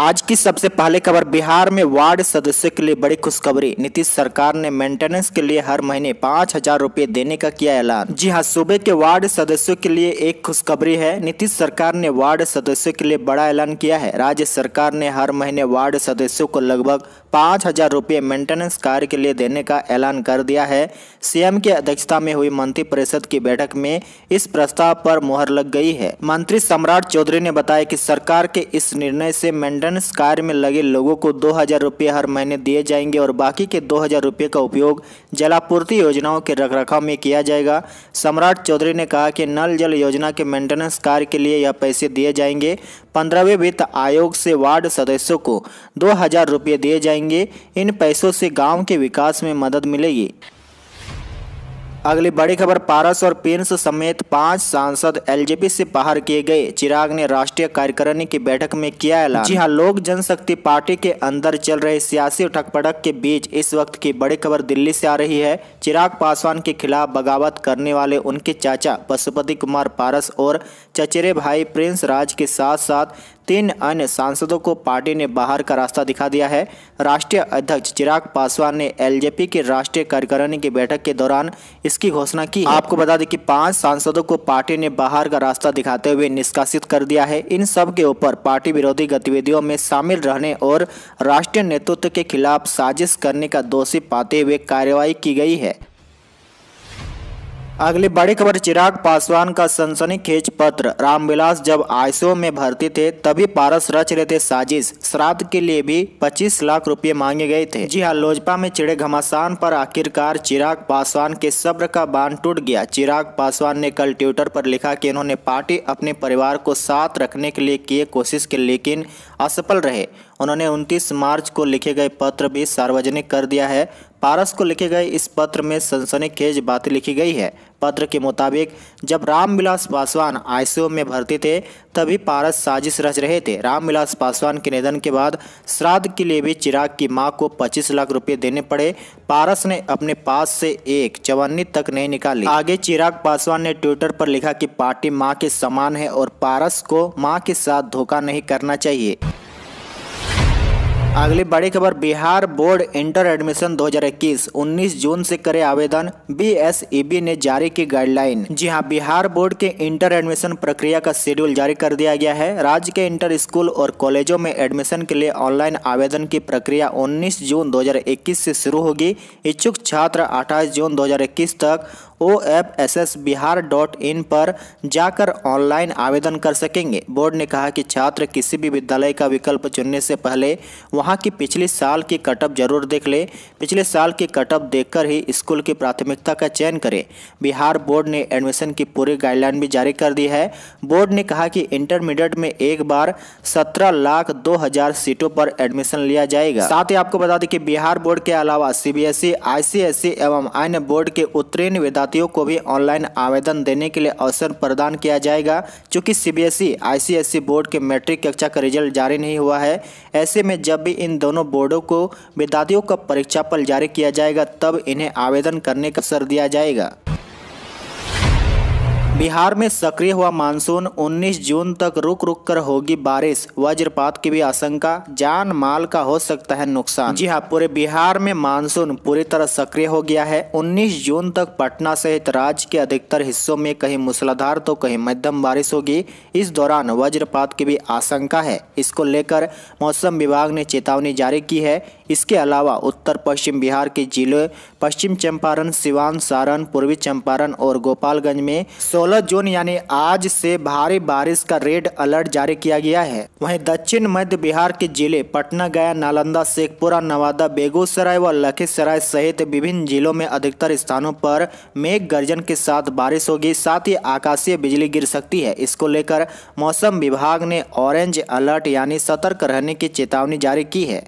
आज की सबसे पहले खबर बिहार में वार्ड सदस्यों के लिए बड़ी खुशखबरी नीतीश सरकार ने मेंटेनेंस के लिए हर महीने पाँच हजार रूपए देने का किया ऐलान जी हां सूबे के वार्ड सदस्यों के लिए एक खुशखबरी है नीतीश सरकार ने वार्ड सदस्यों के लिए बड़ा ऐलान किया है राज्य सरकार ने हर महीने वार्ड सदस्यों को लगभग पाँच हजार रूपए मेंटेनेंस कार्य के लिए देने का ऐलान कर दिया है सीएम की अध्यक्षता में हुई मंत्रिपरिषद की बैठक में इस प्रस्ताव पर मुहर लग गई है मंत्री सम्राट चौधरी ने बताया की सरकार के इस निर्णय से मेंटेन मेंटेनेंस कार्य में लगे लोगों को दो हज़ार रुपये हर महीने दिए जाएंगे और बाकी के दो हज़ार रुपये का उपयोग जलापूर्ति योजनाओं के रखरखाव में किया जाएगा सम्राट चौधरी ने कहा कि नल जल योजना के मेंटेनेंस कार्य के लिए यह पैसे दिए जाएंगे पंद्रहवें वित्त आयोग से वार्ड सदस्यों को दो हज़ार रुपये दिए जाएंगे इन पैसों से गाँव के विकास में मदद मिलेगी अगली बड़ी खबर पारस और पेंस समेत पांच सांसद एलजेपी से बाहर किए गए चिराग ने राष्ट्रीय कार्यकारिणी की बैठक में किया ऐलान जी हां लोक जनशक्ति पार्टी के अंदर चल रहे सियासी उठक पटक के बीच इस वक्त की बड़ी खबर दिल्ली से आ रही है चिराग पासवान के खिलाफ बगावत करने वाले उनके चाचा पशुपति कुमार पारस और चचेरे भाई प्रिंस राज के साथ साथ तीन अन्य सांसदों को पार्टी ने बाहर का रास्ता दिखा दिया है राष्ट्रीय अध्यक्ष चिराग पासवान ने एलजेपी के राष्ट्रीय कार्यकारिणी की बैठक के दौरान इसकी घोषणा की आपको बता दें कि पांच सांसदों को पार्टी ने बाहर का रास्ता दिखाते हुए निष्कासित कर दिया है इन सब के ऊपर पार्टी विरोधी गतिविधियों में शामिल रहने और राष्ट्रीय नेतृत्व के खिलाफ साजिश करने का दोषी पाते हुए कार्रवाई की गई है अगली बड़ी खबर चिराग पासवान का सनसनी खेज पत्र रामविलास जब आईसीओ में भर्ती थे तभी पारस रच रहे थे साजिश श्राद्ध के लिए भी 25 लाख रुपए मांगे गए थे जी हां लोजपा में चिड़े घमासान पर आखिरकार चिराग पासवान के सब्र का बांध टूट गया चिराग पासवान ने कल ट्विटर पर लिखा कि इन्होंने पार्टी अपने परिवार को साथ रखने के लिए किए कोशिश की लेकिन असफल रहे उन्होंने उनतीस मार्च को लिखे गए पत्र भी सार्वजनिक कर दिया है पारस को लिखे गए इस पत्र में सनसनीखेज बातें लिखी गई है पत्र के मुताबिक जब रामविलास पासवान आईसीयू में भर्ती थे तभी पारस साजिश रच रहे थे रामविलास पासवान के निधन के बाद श्राद्ध के लिए भी चिराग की मां को 25 लाख रुपए देने पड़े पारस ने अपने पास से एक चवन्नी तक नहीं निकाली आगे चिराग पासवान ने ट्विटर पर लिखा कि पार्टी माँ के समान है और पारस को माँ के साथ धोखा नहीं करना चाहिए अगली बड़ी खबर बिहार बोर्ड इंटर एडमिशन 2021 19 जून से करे आवेदन बीएसईबी ने जारी की गाइडलाइन जी हां बिहार बोर्ड के इंटर एडमिशन प्रक्रिया का शेड्यूल जारी कर दिया गया है राज्य के इंटर स्कूल और कॉलेजों में एडमिशन के लिए ऑनलाइन आवेदन की प्रक्रिया 19 जून 2021 से शुरू होगी इच्छुक छात्र अठाईस जून दो तक O F S S Bihar dot in पर जाकर ऑनलाइन आवेदन कर सकेंगे बोर्ड ने कहा कि छात्र किसी भी विद्यालय का विकल्प चुनने से पहले वहां की पिछले साल की कटअप जरूर देख ले पिछले साल की कटअप देखकर ही स्कूल की प्राथमिकता का चयन करें बिहार बोर्ड ने एडमिशन की पूरी गाइडलाइन भी जारी कर दी है बोर्ड ने कहा कि इंटरमीडिएट में एक बार सत्रह लाख दो हजार सीटों पर एडमिशन लिया जाएगा साथ ही आपको बता दें कि बिहार बोर्ड के अलावा सीबीएसई आईसीएसई e, e एवं अन्य बोर्ड के उत्तीर्ण विद्यालय साथियों को भी ऑनलाइन आवेदन देने के लिए अवसर प्रदान किया जाएगा चूँकि सीबीएसई आईसीएसई बोर्ड के मैट्रिक कक्षा का रिजल्ट जारी नहीं हुआ है ऐसे में जब भी इन दोनों बोर्डों को विद्यार्थियों का परीक्षा पल जारी किया जाएगा तब इन्हें आवेदन करने का अवसर दिया जाएगा बिहार में सक्रिय हुआ मानसून 19 जून तक रुक रुक कर होगी बारिश वज्रपात की भी आशंका जान माल का हो सकता है नुकसान जी हाँ पूरे बिहार में मानसून पूरी तरह सक्रिय हो गया है 19 जून तक पटना सहित राज्य के अधिकतर हिस्सों में कहीं मूसलाधार तो कहीं मध्यम बारिश होगी इस दौरान वज्रपात की भी आशंका है इसको लेकर मौसम विभाग ने चेतावनी जारी की है इसके अलावा उत्तर पश्चिम बिहार के जिले पश्चिम चंपारण सिवान सारण पूर्वी चंपारण और गोपालगंज में सोलह जून यानी आज से भारी बारिश का रेड अलर्ट जारी किया गया है वहीं दक्षिण मध्य बिहार के जिले पटना गया नालंदा शेखपुरा नवादा बेगूसराय व लखीसराय सहित विभिन्न जिलों में अधिकतर स्थानों पर मेघ गर्जन के साथ बारिश होगी साथ ही आकाशीय बिजली गिर सकती है इसको लेकर मौसम विभाग ने ऑरेंज अलर्ट यानी सतर्क रहने की चेतावनी जारी की है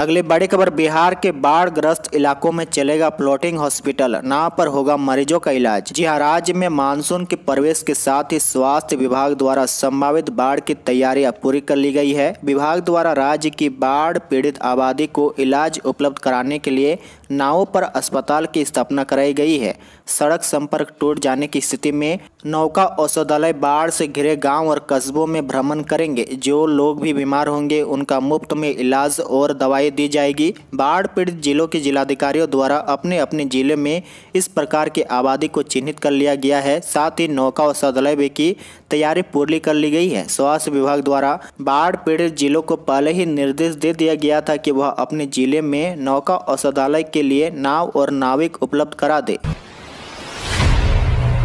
अगली बड़ी खबर बिहार के बाढ़ ग्रस्त इलाकों में चलेगा प्लॉटिंग हॉस्पिटल नाव पर होगा मरीजों का इलाज जी हाँ राज्य में मानसून के प्रवेश के साथ ही स्वास्थ्य विभाग द्वारा संभावित बाढ़ की तैयारियां पूरी कर ली गई है विभाग द्वारा राज्य की बाढ़ पीड़ित आबादी को इलाज उपलब्ध कराने के लिए नावों पर अस्पताल की स्थापना कराई गई है सड़क संपर्क टूट जाने की स्थिति में नौका औषधालय बाढ़ से घिरे गांव और कस्बों में भ्रमण करेंगे जो लोग भी बीमार होंगे उनका मुफ्त में इलाज और दवाई दी जाएगी बाढ़ पीड़ित जिलों के जिलाधिकारियों द्वारा अपने अपने जिले में इस प्रकार की आबादी को चिन्हित कर लिया गया है साथ ही नौका औषधालय की तैयारी पूरी कर ली गई है स्वास्थ्य विभाग द्वारा बाढ़ पीड़ित जिलों को पहले ही निर्देश दे दिया गया था की वह अपने जिले में नौका औषधालय के लिए नाव और नाविक उपलब्ध करा दे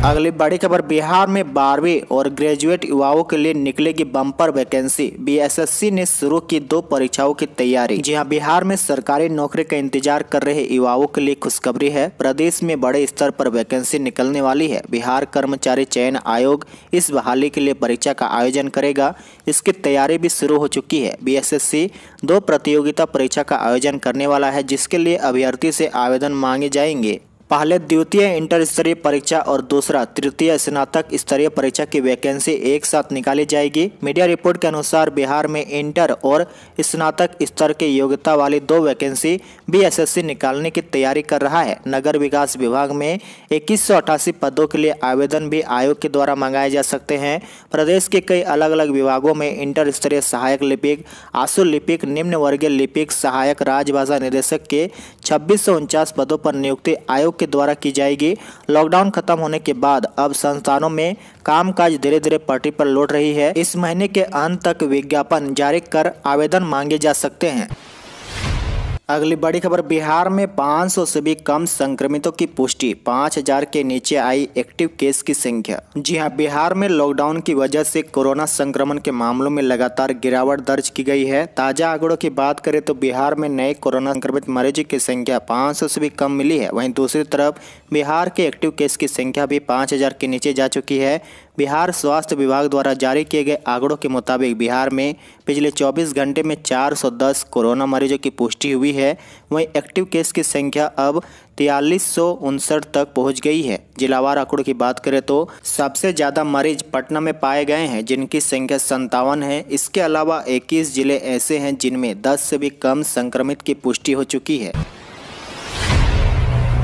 अगली बड़ी खबर बिहार में बारहवीं और ग्रेजुएट युवाओं के लिए निकलेगी बम्पर वैकेंसी बीएसएससी ने शुरू की दो परीक्षाओं की तैयारी जी हाँ बिहार में सरकारी नौकरी का इंतजार कर रहे युवाओं के लिए खुशखबरी है प्रदेश में बड़े स्तर पर वैकेंसी निकलने वाली है बिहार कर्मचारी चयन आयोग इस बहाली के लिए परीक्षा का आयोजन करेगा इसकी तैयारी भी शुरू हो चुकी है बी दो प्रतियोगिता परीक्षा का आयोजन करने वाला है जिसके लिए अभ्यर्थी से आवेदन मांगे जाएंगे पहले द्वितीय इंटर स्तरीय परीक्षा और दूसरा तृतीय स्नातक स्तरीय परीक्षा की वैकेंसी एक साथ निकाली जाएगी मीडिया रिपोर्ट के अनुसार बिहार में इंटर और स्नातक स्तर के योग्यता वाली दो वैकेंसी बीएसएससी निकालने की तैयारी कर रहा है नगर विकास विभाग में इक्कीस पदों के लिए आवेदन भी आयोग के द्वारा मंगाए जा सकते हैं प्रदेश के कई अलग अलग विभागों में इंटर स्तरीय सहायक लिपिक आंसू लिपिक निम्न वर्गीय लिपिक सहायक राजभाषा निदेशक के छब्बीस पदों पर नियुक्ति आयोग के द्वारा की जाएगी लॉकडाउन खत्म होने के बाद अब संस्थानों में कामकाज धीरे धीरे पटरी पर लौट रही है इस महीने के अंत तक विज्ञापन जारी कर आवेदन मांगे जा सकते हैं अगली बड़ी खबर बिहार में 500 से भी कम संक्रमितों की पुष्टि 5000 के नीचे आई एक्टिव केस की संख्या जी हां बिहार में लॉकडाउन की वजह से कोरोना संक्रमण के मामलों में लगातार गिरावट दर्ज की गई है ताजा आंकड़ों की बात करें तो बिहार में नए कोरोना संक्रमित मरीजों की संख्या 500 से भी कम मिली है वहीं दूसरी तरफ बिहार के एक्टिव केस की संख्या भी पाँच के नीचे जा चुकी है बिहार स्वास्थ्य विभाग द्वारा जारी किए गए आंकड़ों के मुताबिक बिहार में पिछले 24 घंटे में 410 कोरोना मरीजों की पुष्टि हुई है वहीं एक्टिव केस की संख्या अब तियालीस तक पहुंच गई है जिलावार आंकड़ों की बात करें तो सबसे ज़्यादा मरीज पटना में पाए गए हैं जिनकी संख्या संतावन है इसके अलावा 21 जिले ऐसे हैं जिनमें 10 से भी कम संक्रमित की पुष्टि हो चुकी है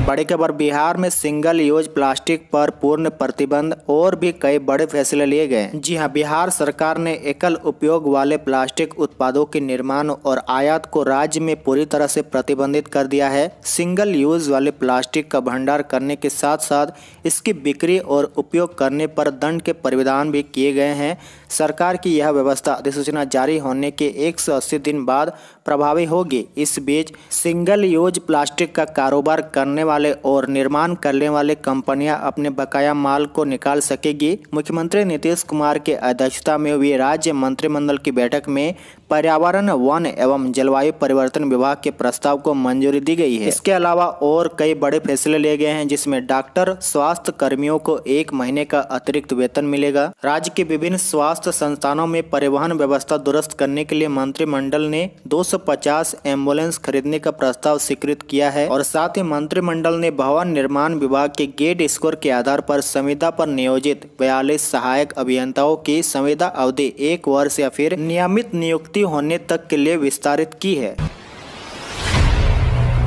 बड़ी खबर बिहार में सिंगल यूज प्लास्टिक पर पूर्ण प्रतिबंध और भी कई बड़े फैसले लिए गए जी हां बिहार सरकार ने एकल उपयोग वाले प्लास्टिक उत्पादों के निर्माण और आयात को राज्य में पूरी तरह से प्रतिबंधित कर दिया है सिंगल यूज वाले प्लास्टिक का भंडार करने के साथ साथ इसकी बिक्री और उपयोग करने पर दंड के प्राविधान भी किए गए हैं सरकार की यह व्यवस्था अधिसूचना जारी होने के 180 दिन बाद प्रभावी होगी इस बीच सिंगल यूज प्लास्टिक का कारोबार करने वाले और निर्माण करने वाले कंपनियां अपने बकाया माल को निकाल सकेगी मुख्यमंत्री नीतीश कुमार के अध्यक्षता में हुई राज्य मंत्रिमंडल की बैठक में पर्यावरण वन एवं जलवायु परिवर्तन विभाग के प्रस्ताव को मंजूरी दी गई है इसके अलावा और कई बड़े फैसले लिए गए हैं जिसमें डॉक्टर स्वास्थ्य कर्मियों को एक महीने का अतिरिक्त वेतन मिलेगा राज्य के विभिन्न स्वास्थ्य स्वास्थ्य संस्थानों में परिवहन व्यवस्था दुरुस्त करने के लिए मंत्रिमंडल ने 250 एम्बुलेंस खरीदने का प्रस्ताव स्वीकृत किया है और साथ ही मंत्रिमंडल ने भवन निर्माण विभाग के गेट स्कोर के आधार पर संविदा पर नियोजित बयालीस सहायक अभियंताओं की संविदा अवधि एक वर्ष या फिर नियमित नियुक्ति होने तक के लिए विस्तारित की है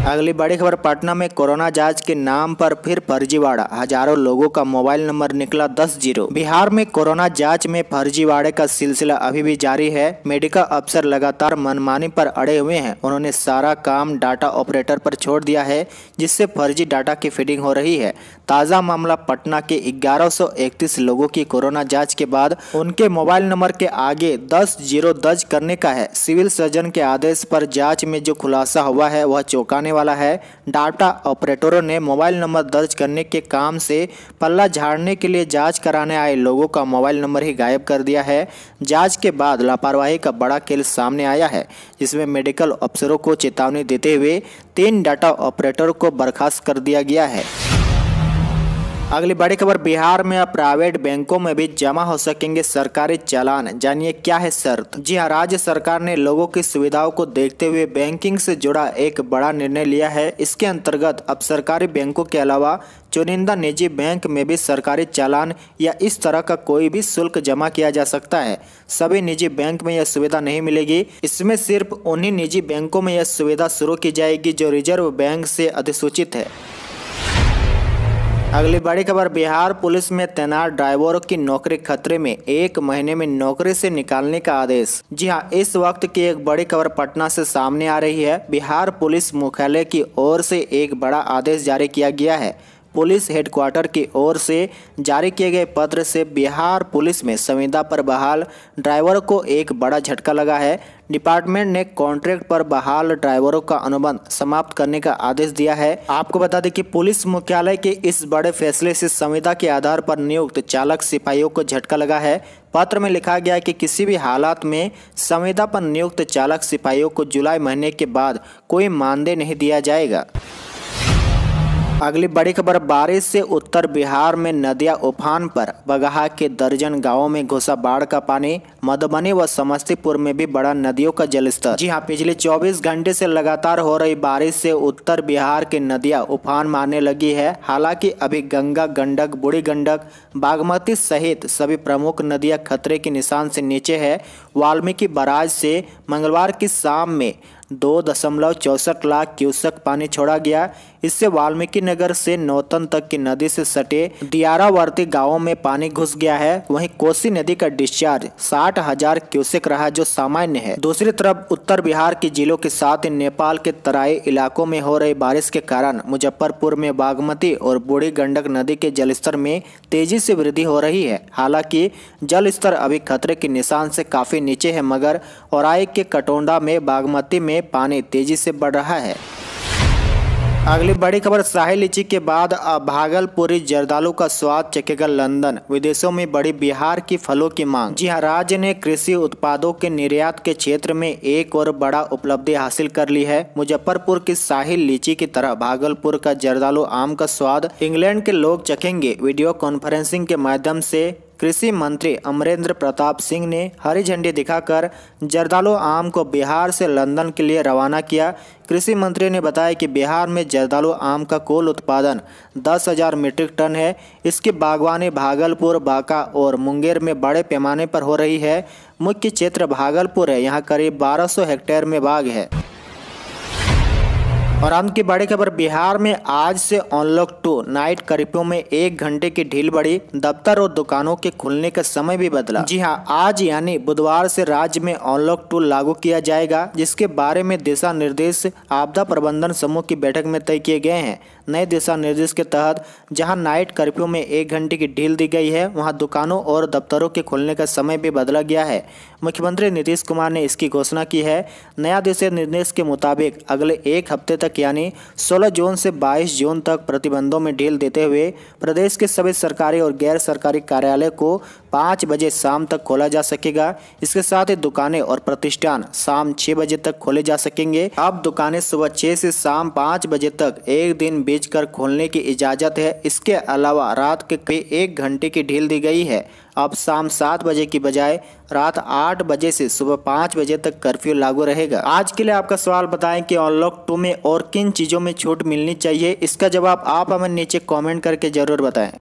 अगली बड़ी खबर पटना में कोरोना जांच के नाम पर फिर फर्जीवाड़ा हजारों लोगों का मोबाइल नंबर निकला दस जीरो बिहार में कोरोना जांच में फर्जीवाड़े का सिलसिला अभी भी जारी है मेडिकल अफसर लगातार मनमानी पर अड़े हुए हैं उन्होंने सारा काम डाटा ऑपरेटर पर छोड़ दिया है जिससे फर्जी डाटा की फीडिंग हो रही है ताज़ा मामला पटना के ग्यारह लोगों की कोरोना जाँच के बाद उनके मोबाइल नंबर के आगे दस जीरो दर्ज करने का है सिविल सर्जन के आदेश पर जाँच में जो खुलासा हुआ है वह चौंकाने वाला है डाटा ऑपरेटरों ने मोबाइल नंबर दर्ज करने के काम से पल्ला झाड़ने के लिए जांच कराने आए लोगों का मोबाइल नंबर ही गायब कर दिया है जांच के बाद लापरवाही का बड़ा खेल सामने आया है जिसमें मेडिकल अफसरों को चेतावनी देते हुए तीन डाटा ऑपरेटर को बर्खास्त कर दिया गया है अगली बड़ी खबर बिहार में अब प्राइवेट बैंकों में भी जमा हो सकेंगे सरकारी चालान जानिए क्या है शर्त जी हाँ राज्य सरकार ने लोगों की सुविधाओं को देखते हुए बैंकिंग से जुड़ा एक बड़ा निर्णय लिया है इसके अंतर्गत अब सरकारी बैंकों के अलावा चुनिंदा निजी बैंक में भी सरकारी चालान या इस तरह का कोई भी शुल्क जमा किया जा सकता है सभी निजी बैंक में यह सुविधा नहीं मिलेगी इसमें सिर्फ उन्हीं निजी बैंकों में यह सुविधा शुरू की जाएगी जो रिजर्व बैंक से अधिसूचित है अगली बड़ी खबर बिहार पुलिस में तैनात ड्राइवरों की नौकरी खतरे में एक महीने में नौकरी से निकालने का आदेश जी हां इस वक्त की एक बड़ी खबर पटना से सामने आ रही है बिहार पुलिस मुख्यालय की ओर से एक बड़ा आदेश जारी किया गया है पुलिस हेडक्वार्टर की ओर से जारी किए गए पत्र से बिहार पुलिस में संविदा पर बहाल ड्राइवर को एक बड़ा झटका लगा है डिपार्टमेंट ने कॉन्ट्रैक्ट पर बहाल ड्राइवरों का अनुबंध समाप्त करने का आदेश दिया है आपको बता दें कि पुलिस मुख्यालय के इस बड़े फैसले से संविदा के आधार पर नियुक्त चालक सिपाहियों को झटका लगा है पत्र में लिखा गया है कि किसी भी हालात में संविदा पर नियुक्त चालक सिपाहियों को जुलाई महीने के बाद कोई मानदेय नहीं दिया जाएगा अगली बड़ी खबर बारिश से उत्तर बिहार में नदियां उफान पर बगहा के दर्जन गांवों में घुसा बाढ़ का पानी मधुबनी व समस्तीपुर में भी बड़ा नदियों का जलस्तर जी हाँ पिछले 24 घंटे से लगातार हो रही बारिश से उत्तर बिहार के नदियां उफान मारने लगी है हालांकि अभी गंगा गंडक बूढ़ी गंडक बागमती सहित सभी प्रमुख नदियाँ खतरे के निशान से नीचे है वाल्मीकि बराज से मंगलवार की शाम में दो दशमलव चौंसठ लाख क्यूसक पानी छोड़ा गया इससे वाल्मीकि नगर से नौतन तक की नदी से सटे दियारावर्ती गांवों में पानी घुस गया है वहीं कोसी नदी का डिस्चार्ज साठ हजार क्यूसेक रहा जो सामान्य है दूसरी तरफ उत्तर बिहार के जिलों के साथ नेपाल के तराई इलाकों में हो रही बारिश के कारण मुजफ्फरपुर में बागमती और बूढ़ी गंडक नदी के स्तर में तेजी से वृद्धि हो रही है हालांकि जल स्तर अभी खतरे के निशान से काफी नीचे है मगर और के कटोंडा में बागमती में में पानी तेजी से बढ़ रहा है अगली बड़ी खबर शाही लीची के बाद अब भागलपुरी जर्दालू का स्वाद चखेगा लंदन विदेशों में बड़ी बिहार की फलों की मांग जी हाँ राज्य ने कृषि उत्पादों के निर्यात के क्षेत्र में एक और बड़ा उपलब्धि हासिल कर ली है मुजफ्फरपुर की शाही लीची की तरह भागलपुर का जर्दालू आम का स्वाद इंग्लैंड के लोग चखेंगे वीडियो कॉन्फ्रेंसिंग के माध्यम ऐसी कृषि मंत्री अमरेंद्र प्रताप सिंह ने हरी झंडी दिखाकर जर्दालू आम को बिहार से लंदन के लिए रवाना किया कृषि मंत्री ने बताया कि बिहार में जर्दालू आम का कुल उत्पादन दस हज़ार मीट्रिक टन है इसकी बागवानी भागलपुर बांका और मुंगेर में बड़े पैमाने पर हो रही है मुख्य क्षेत्र भागलपुर है यहाँ करीब बारह हेक्टेयर में बाघ है और अंत की बड़ी खबर बिहार में आज से अनलॉक टू नाइट कर्फ्यू में एक घंटे की ढील बढ़ी दफ्तर और दुकानों के खुलने का समय भी बदला जी हाँ आज यानी बुधवार से राज्य में अनलॉक टू लागू किया जाएगा जिसके बारे में दिशा निर्देश आपदा प्रबंधन समूह की बैठक में तय किए गए हैं नए दिशा निर्देश के तहत जहाँ नाइट कर्फ्यू में एक घंटे की ढील दी गई है वहाँ दुकानों और दफ्तरों के खुलने का समय भी बदला गया है मुख्यमंत्री नीतीश कुमार ने इसकी घोषणा की है नया दिशा निर्देश के मुताबिक अगले एक हफ्ते तक यानी 16 जून से 22 जून तक प्रतिबंधों में ढील देते हुए प्रदेश के सभी सरकारी और गैर सरकारी कार्यालय को पाँच बजे शाम तक खोला जा सकेगा इसके साथ ही दुकानें और प्रतिष्ठान शाम छह बजे तक खोले जा सकेंगे अब दुकानें सुबह छह से शाम पाँच बजे तक एक दिन बेच कर खोलने की इजाज़त है इसके अलावा रात के करीब एक घंटे की ढील दी गई है अब शाम सात बजे की बजाय रात आठ बजे से सुबह पाँच बजे तक कर्फ्यू लागू रहेगा आज के लिए आपका सवाल बताएं कि अनलॉक टू में और किन चीज़ों में छूट मिलनी चाहिए इसका जवाब आप हमें नीचे कमेंट करके ज़रूर बताएं